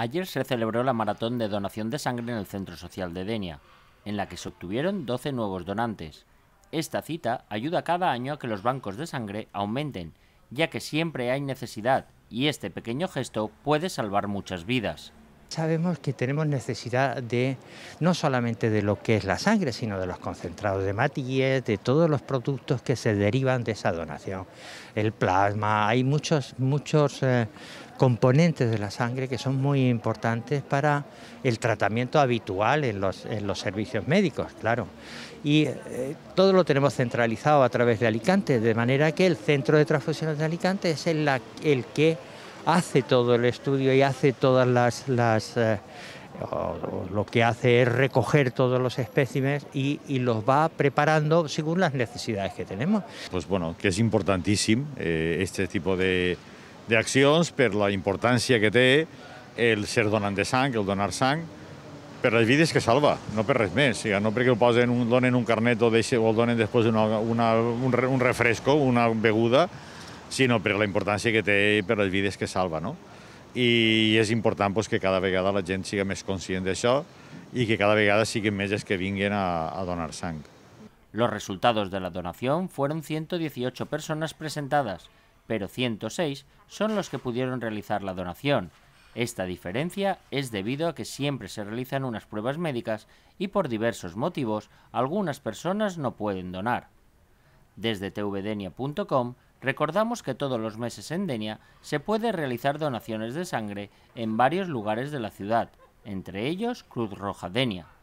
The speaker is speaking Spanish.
Ayer se celebró la maratón de donación de sangre en el Centro Social de Denia, en la que se obtuvieron 12 nuevos donantes. Esta cita ayuda cada año a que los bancos de sangre aumenten, ya que siempre hay necesidad, y este pequeño gesto puede salvar muchas vidas. Sabemos que tenemos necesidad de no solamente de lo que es la sangre, sino de los concentrados de matillas, de todos los productos que se derivan de esa donación. El plasma, hay muchos, muchos eh, componentes de la sangre que son muy importantes para el tratamiento habitual en los, servicios médicos, claro. Y eh, todo lo tenemos centralizado a través de Alicante, de manera que el Centro de Transfusiones de Alicante es el, el que hace todo el estudio y hace todas las... Eh, lo que hace es recoger todos los espécimes y, los va preparando según las necesidades que tenemos. Pues bueno, que es importantísimo eh, este tipo de, acciones pero la importancia que tiene el ser donante de sang, el donar sang, Pero las vidas que salva, no perres res no perquè ho un, donen un carnet o, deixe, después donen un, un refresco, una beguda, sino per la importància que té i per les vides que salva, no? I és important pues, que cada vegada la gente siga més conscient eso y que cada vegada siguin meses que vinguin a, donar sang. Los resultados de la donación fueron 118 personas presentadas, pero 106 son los que pudieron realizar la donación. Esta diferencia es debido a que siempre se realizan unas pruebas médicas y por diversos motivos algunas personas no pueden donar. Desde tvdenia.com Recordamos que todos los meses en Denia se puede realizar donaciones de sangre en varios lugares de la ciudad, entre ellos Cruz Roja Denia.